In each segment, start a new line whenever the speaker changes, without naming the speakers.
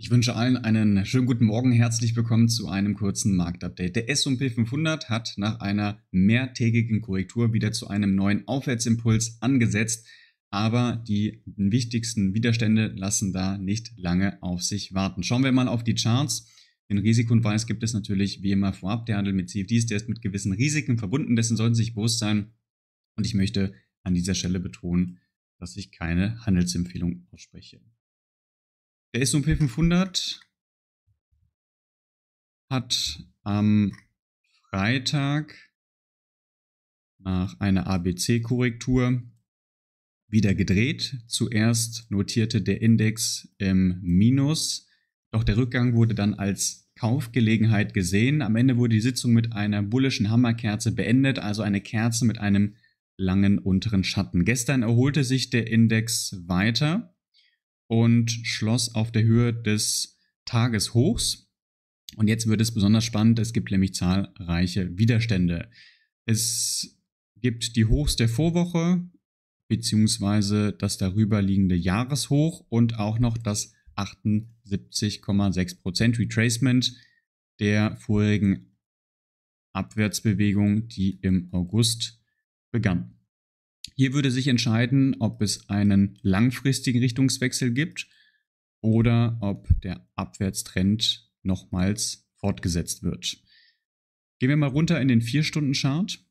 Ich wünsche allen einen schönen guten Morgen. Herzlich willkommen zu einem kurzen Marktupdate. Der S&P 500 hat nach einer mehrtägigen Korrektur wieder zu einem neuen Aufwärtsimpuls angesetzt, aber die wichtigsten Widerstände lassen da nicht lange auf sich warten. Schauen wir mal auf die Charts. Den Risikohinweis gibt es natürlich wie immer vorab. Der Handel mit CFDs, der ist mit gewissen Risiken verbunden, dessen sollten Sie sich bewusst sein. Und ich möchte an dieser Stelle betonen, dass ich keine Handelsempfehlung ausspreche. Der S&P 500 hat am Freitag nach einer ABC-Korrektur wieder gedreht. Zuerst notierte der Index im Minus, doch der Rückgang wurde dann als Kaufgelegenheit gesehen. Am Ende wurde die Sitzung mit einer bullischen Hammerkerze beendet, also eine Kerze mit einem langen unteren Schatten. Gestern erholte sich der Index weiter und schloss auf der Höhe des Tageshochs. Und jetzt wird es besonders spannend, es gibt nämlich zahlreiche Widerstände. Es gibt die Hochs der Vorwoche, beziehungsweise das darüber liegende Jahreshoch und auch noch das 78,6% Retracement der vorigen Abwärtsbewegung, die im August begann. Hier würde sich entscheiden, ob es einen langfristigen Richtungswechsel gibt oder ob der Abwärtstrend nochmals fortgesetzt wird. Gehen wir mal runter in den 4-Stunden-Chart.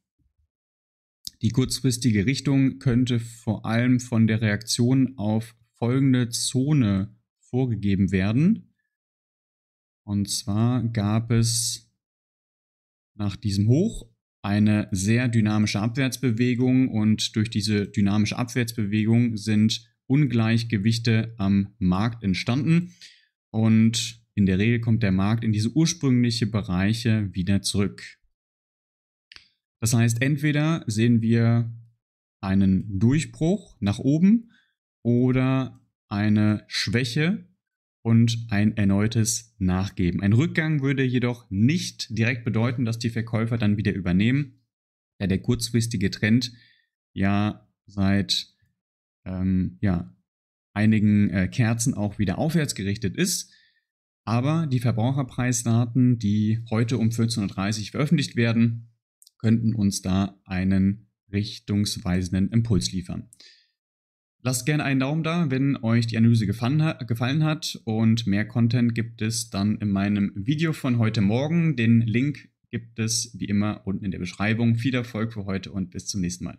Die kurzfristige Richtung könnte vor allem von der Reaktion auf folgende Zone vorgegeben werden. Und zwar gab es nach diesem Hoch eine sehr dynamische Abwärtsbewegung und durch diese dynamische Abwärtsbewegung sind Ungleichgewichte am Markt entstanden und in der Regel kommt der Markt in diese ursprüngliche Bereiche wieder zurück. Das heißt, entweder sehen wir einen Durchbruch nach oben oder eine Schwäche und ein erneutes Nachgeben. Ein Rückgang würde jedoch nicht direkt bedeuten, dass die Verkäufer dann wieder übernehmen, da der kurzfristige Trend ja seit ähm, ja, einigen äh, Kerzen auch wieder aufwärts gerichtet ist. Aber die Verbraucherpreisdaten, die heute um 14.30 Uhr veröffentlicht werden, könnten uns da einen richtungsweisenden Impuls liefern. Lasst gerne einen Daumen da, wenn euch die Analyse gefallen, ha gefallen hat und mehr Content gibt es dann in meinem Video von heute Morgen. Den Link gibt es wie immer unten in der Beschreibung. Viel Erfolg für heute und bis zum nächsten Mal.